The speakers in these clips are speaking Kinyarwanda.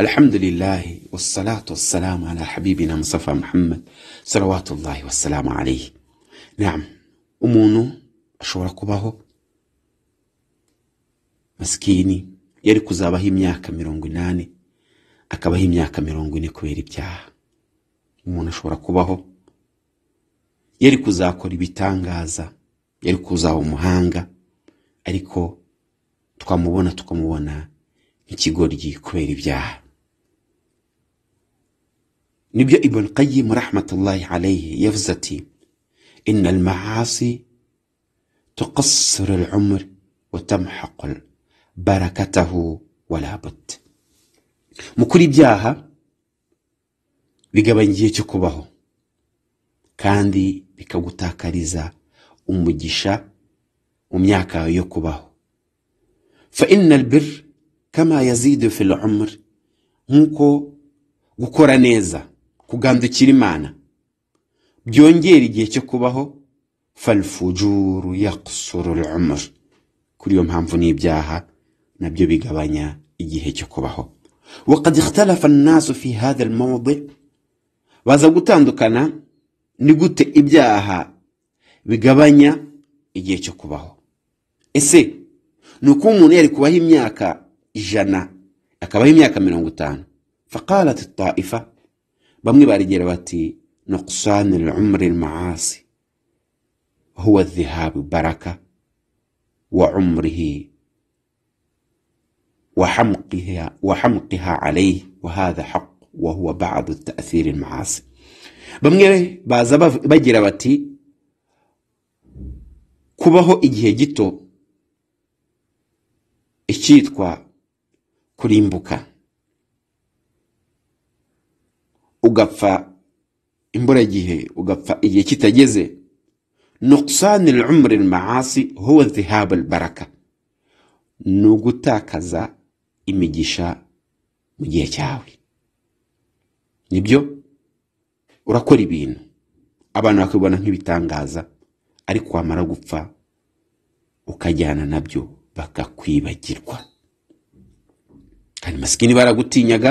Alhamdulillah wassalatu wassalamu ala habibina Mustafa Muhammad salawatullahi wassalamu alayhi. Naam, umuntu ashobora kubaho masikini yari kuzabaho imyaka mirongo inani akabaho imyaka mirongo ine kubera ibyaha. Umuntu ashobora kubaho yari kuzakora ibitangaza, yari kuzaha umuhanga, ariko twamubona tukamubona nk'ikigoryi kubera ibyaha. نبي ابن قيم رحمة الله عليه يفزتي إن المعاصي تقصر العمر وتمحق بركته ولا بد مكري بجاها بقبان جيتكوبه كان دي بكوتا كاريزا أمجيشا أمياكا يكوبه فإن البر كما يزيد في العمر نكو وكورانيزا kugandukira imana byongera igihe cyo kubaho falfujuru yakusuru umur kuri iyo mpamvu n'ibyaha nabyo bigabanya igihe cyo kubaho وقد اختلف الناس في هذا baza gutandukana ni gute ibyaha bigabanya igihe cyo kubaho ese ni uko umuntu yari kubaho imyaka ijana akabaho imyaka mirongo itanu فقالت الطائفة bamwe barigira bati nuksani lumri maasi huwa dhihabu baraka wa umrihi وحمقها, وحمقها wa وهذا حق وهو بعض التأثير maasi bamwe baza bagira bati kubaho igihe gito icyitwa kurimbuka ugapfa imburagihe ugapfa igihe kitageze nuqsani umri maasi huwa dhihab baraka ni ugutakaza imigisha mu gihe cyawe nibyo urakora ibintu abantu bakabibona nk'ibitangaza ariko wamara gupfa ukajyana nabyo bakakwibagirwa kandi masikini baragutinyaga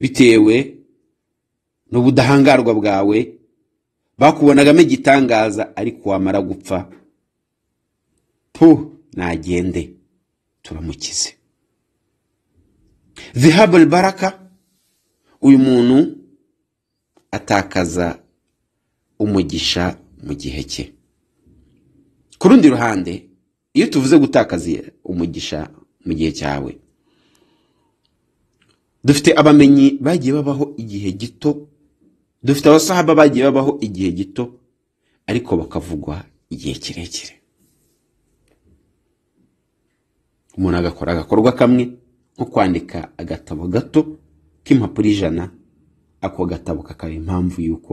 bitewe ubudahangarwa bwawe bakubonagamo igitangaza ariko wamara gupfa pu nagende turamukize vihabure baraka uyu muntu atakaza umugisha mu gihe cye ku rundi ruhande iyo tuvuze gutakaza umugisha mu gihe cyawe dufite abamenyi bagiye babaho igihe gito dufite abasahaba bagiye babaho igihe gito ariko bakavugwa igihe kirekire umuntu agakora agakorwa kamwe nko kwandika agatabo gato k'impapuro ijana ako gatabo kakaba impamvu y'uko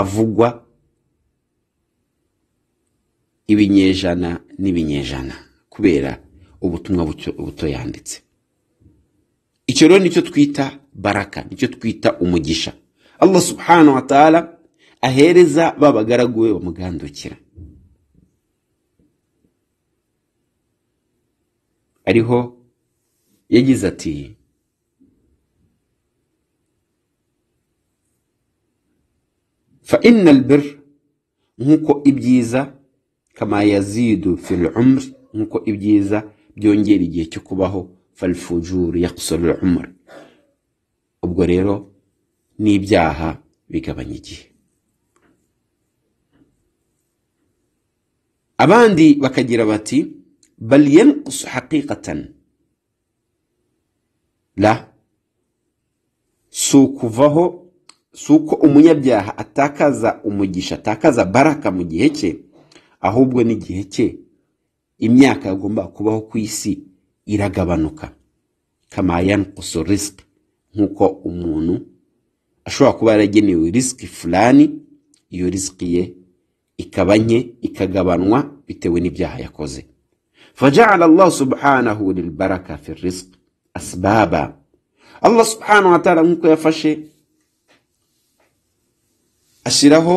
avugwa ibinyejana n'ibinyejana kubera ubutumwa buto yanditse icyo rero nicyo twita baraka nicyo twita umugisha allah subhana wa taala ahereza ba bagaragu bamugandukira ariho yagize ati fa inna albir nk'uko ibyiza kama yazidu fil umr nk'uko ibyiza byongera igihe cyo kubaho falfujuru yakusura umr ubwo rero n'ibyaha bigabanya igihe abandi bakagira bati bal yanqusu haqiqatan la si ukuvaho si uko umunyabyaha atakaza umugisha atakaza baraka mu gihe cye ahubwo n'igihe cye imyaka yagomba kubaho ku isi iragabanuka kama yanqusu nk'uko umuntu ashobora kuba yaragenewe risiki fulani iyo risiki ye ikaba nke ikagabanwa bitewe n'ibyaha yakoze faja'ala Allah subhanahu lil baraka fi rizq asbaba Allah subhanahu wa nkuko yafashe ashyiraho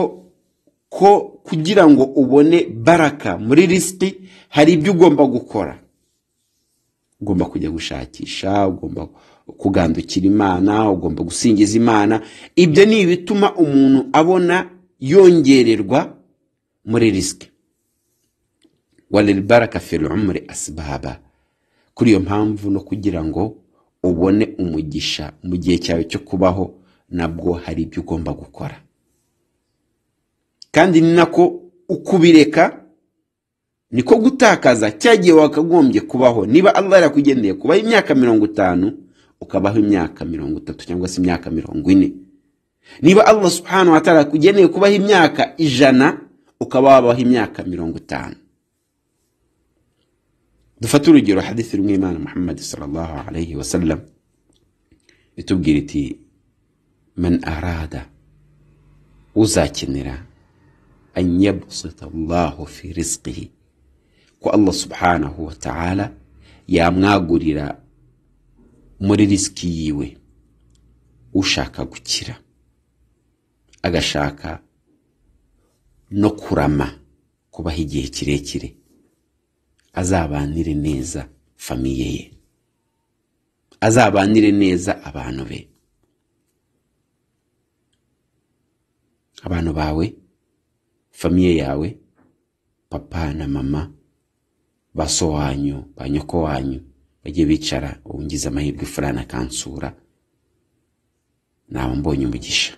ko kugira ngo ubone baraka muri risiki hari ibyo ugomba gukora ugomba kujya gushakisha ugomba kugandukira imana ugomba gusingiza imana ibyo ni ibituma umuntu abona yongererwa muri risike wariribaraka feromure asibaba kuri iyo mpamvu no kugira ngo ubone umugisha mu gihe cyawe cyo kubaho nabwo hari ibyo ugomba gukora kandi ni nako ukubireka niko gutakaza cya gihe wakagombye kubaho niba Allah yarakugendeye kubaho imyaka mirongo itanu ukabaho imyaka mirongo itatu cyangwa se imyaka mirongo ine niba allah subhanahu wa ta'ala kugeneye kubaho imyaka ijana ukaba wabaho imyaka mirongo itanu dufate urugero hadithi irimo imana muhammad sallallahu alayhi wa sallam itubwira iti man arada uzakenera an yabsita allahu fi rizqihi ko allah subhanahu wa ta'ala yamwagurira muri risiki yiwe ushaka gukira agashaka no kurama kubaho igihe kirekire azabanire neza famiye ye azabanire neza abantu be abantu bawe famiye yawe papa na mama baso wanyu ba nyoko wanyu bajye bicara uwungize amahirwe furana akansura naba mbonye umugisha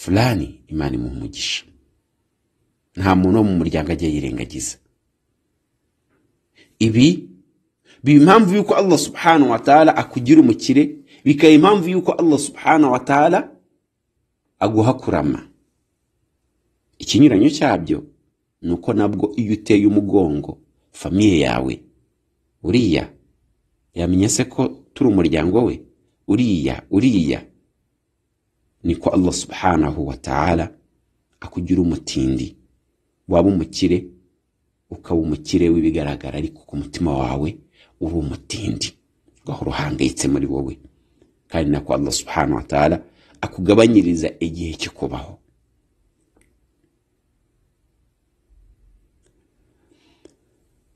furani imana imuha umugisha nta muntu wo mu muryango ajya yirengagiza ibi biba impamvu y'uko allah subhanahu wa ta'ala akugira umukire bikaba impamvu y'uko allah subhanahu wa ta'ala aguha kurama ikinyuranyo cyabyo ni uko nabwo iyo uteye umugongo famiye yawe uriya yamenye se ko turi umuryango we uriya uriya niko allah subhanahu wa ta'ala akugira umutindi waba umukire ukaba umukire w'ibigaragara ariko ku mutima wawe uri umutindi ugahora uhangayitse muri wowe kandi na nako allah subhanahu wa ta'ala akugabanyiriza igihe cyo kubaho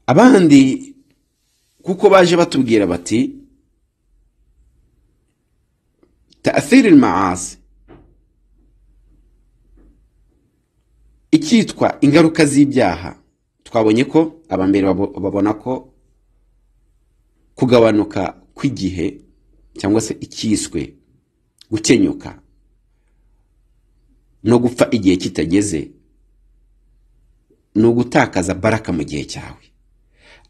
abandi kuko baje batubwira bati tathiri maasi icyitwa ingaruka z'ibyaha twabonye ko abambere babona ko kugabanuka kw'igihe cyangwa se icyiswe gukenyuka no gupfa igihe kitageze ni ugutakaza baraka mu gihe cyawe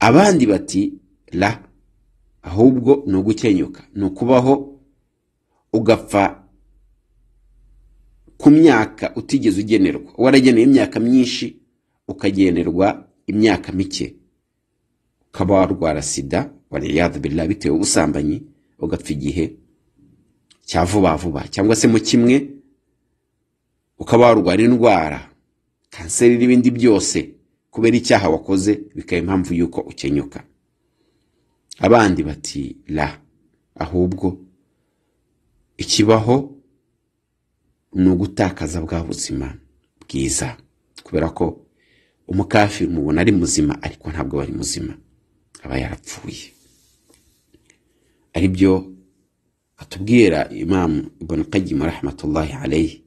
abandi bati ra ahubwo ni ugukenyuka ni ukubaho ugapfa ku myaka utigeze ugenerwa warageneye imyaka myinshi ukagenerwa imyaka mike ukaba warwara sida wariyadubirira bitewe ubusambanyi ugapfa igihe cya vuba vuba cyangwa se mu kimwe ukaba warwara indwara kanseri n'ibindi byose kubera icyaha wakoze bikaba impamvu y'uko ukenyuka abandi bati la ahubwo ikibaho ni ugutakaza bwa buzima bwiza kubera ko umukafiri mubona ari muzima ariko ntabwo aba ari muzima aba yarapfuye ari byo atubwira imamu ibn qayyim rahmatullahi alayhi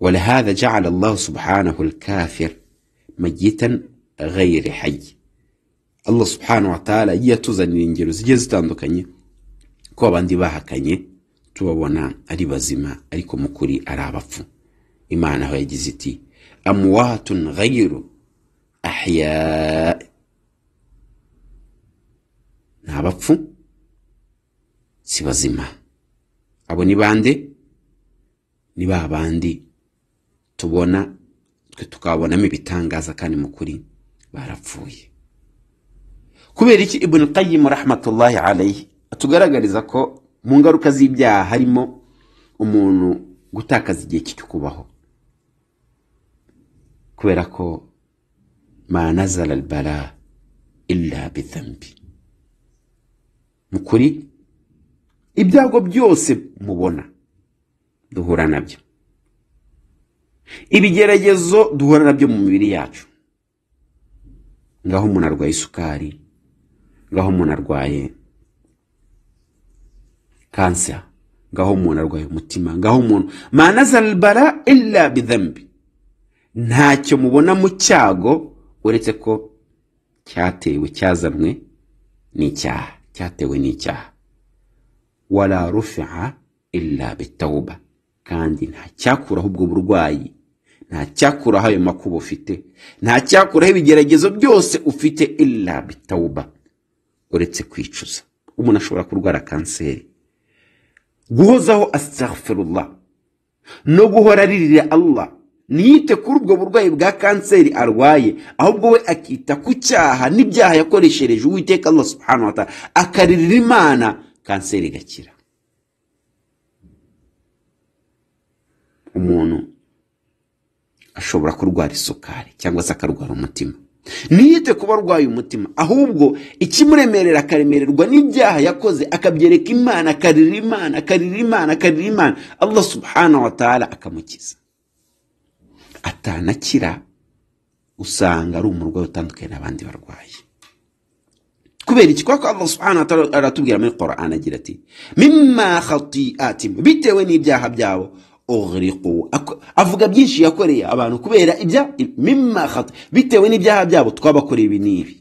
ولهذا جعل الله سبحانه الكافر ميتا غير حي allah subhanahu wa ta'ala yatuzanira ingero zigiye zitandukanye ko abandi bahakanye tubabona ari bazima ariko mu kuri ari abapfu imana aho yagize iti amwatun ghayru ahya ni abapfu si bazima abo ni bande ni ba bandi tubona twe tukabonamo ibitangaza kandi mu kuri barapfuye kubera iki ibuni qayimu rahmatullahi alayhi tugaragariza ko mu ngaruka z'ibyaha harimo umuntu gutakaza igihe cyo kubaho kubera ko manazara albara illa bithambi mu kuri ibyago byose mubona duhura nabyo ibigeragezo duhura nabyo mu mibiri yacu ngaho umuntu arwaye isukari ngaho umuntu arwaye kanseri ngaho umuntu arwaye umutima ngaho umuntu manazaribara illa bidambi ntacyo mubona mu cyago uretse ko cyatewe cyazanwe n'icyaha cyatewe n'icyaha wala rufiha bitawuba kandi nta ubwo burwayi nta ayo makuba ufite nta ibigeragezo byose ufite illa bitawuba uretse kwicuza umuntu ashobora kurwara kanseri guhozaho asitagafururwa no guhora aririra Allah ntiyite kuri ubwo burwayi bwa kanseri arwaye ahubwo we akita ku cyaha n'ibyaha yakoreshereje uwiteka Allah subhanahu wa ta'ala akaririra imana kanseri igakira umuntu ashobora kurwara isukari cyangwa se akarwara umutima ntiyite kuba arwaye umutima ahubwo ikimuremerera akaremererwa n'ibyaha yakoze akabyereka imana akarira imana akarira imana akarira imana allah subhanahu wa ta'ala akamukiza atanakira usanga ari umurwayi utandukanye n'abandi barwaye kubera iki kuko allah subhanahu wa ta'ala aratubwira muri qur'an agira ati mimma bitewe n'ibyaha byabo uriko avuga byinshi yakoreye abantu kubera ibya mimahata bitewe n'ibyaha byabo twabakoreye ibi n'ibi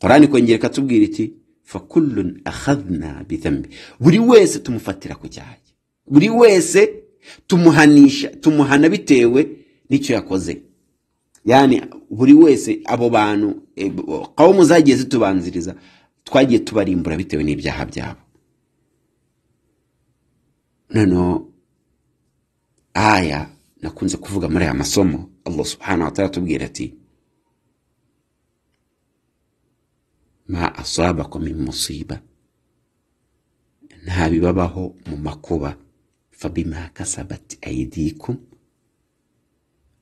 korani kongera ikatubwira iti fakullun akhadna bidhambi buri wese tumufatira ku cyaha buri wese tumuhanisha tumuhana bitewe n'icyo yakoze yani buri wese abo bantu qawmu muzagiye zitubanziriza twagiye tubarimbura bitewe n'ibyaha byabo noneho aya nakunze kuvuga muri aya masomo allah subhanahu wa ta'ala ati ma asabakum min musiba ntabibabaho mu makuba fabima kasabati aidikum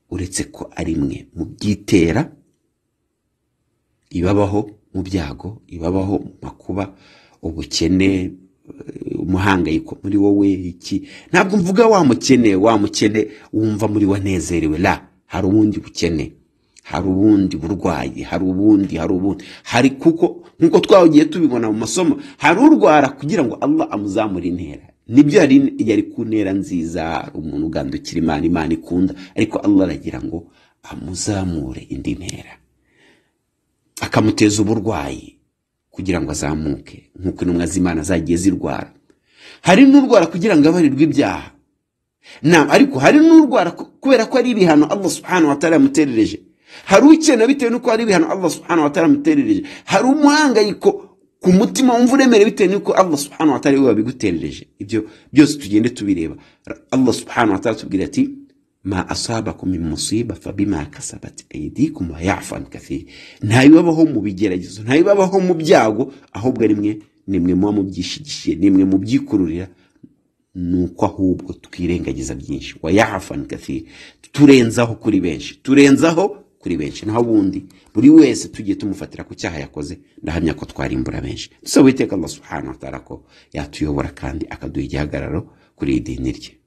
uretse ko ari mwe mu byitera ibabaho mu byago ibabaho mu makuba ubukene umuhangayiko muri wowe iki ntabwo mvuga wa mukene wa mukene wumva muri wanezerewe la hari ubundi bukene hari ubundi burwayi hari ubundi hari ubundi hari kuko nk'uko twagiye tubibona mu masomo hari urwara kugira ngo Allah amuzamure intera nibyo yari yari ku ntera nziza umuntu ugandukira imana imana ikunda ariko Allah aragira ngo amuzamure indi ntera akamuteza uburwayi kugira ngo azamuke nk'uko intumwa z'imana zagiye zirwara hari n'urwara kugira ngo abarirwe ibyaha ariko hari n'urwara kubera ko ari ibihano Allah subhanahu wa ta'ala yamuterereje hari ukena bitewe n'uko hari ibihano Allah subhanahu yamuterereje hari umuhangayiko ku mutima wumva uremere bitewe n'uko Allah subhanahu we wabiguterereje ibyo byose tugende tubireba Allah subhanahu wa tubwira ati ma asabakum min musiba fabima kasabat aydikum wa yafu an kathir mu bigeragezo ntabibabaho mu byago ahubwo ari mwe ni mwe muba mubyishigishiye ni mubyikururira ni uko ahubwo twirengagiza byinshi wa yafu an turenzaho kuri benshi turenzaho kuri benshi naho ubundi buri wese tugiye tumufatira ku cyaha yakoze ndahamya ko twarimbura benshi dusaba uwiteka allah subhanahu ko yatuyobora kandi akaduha igihagararo kuri iyi rye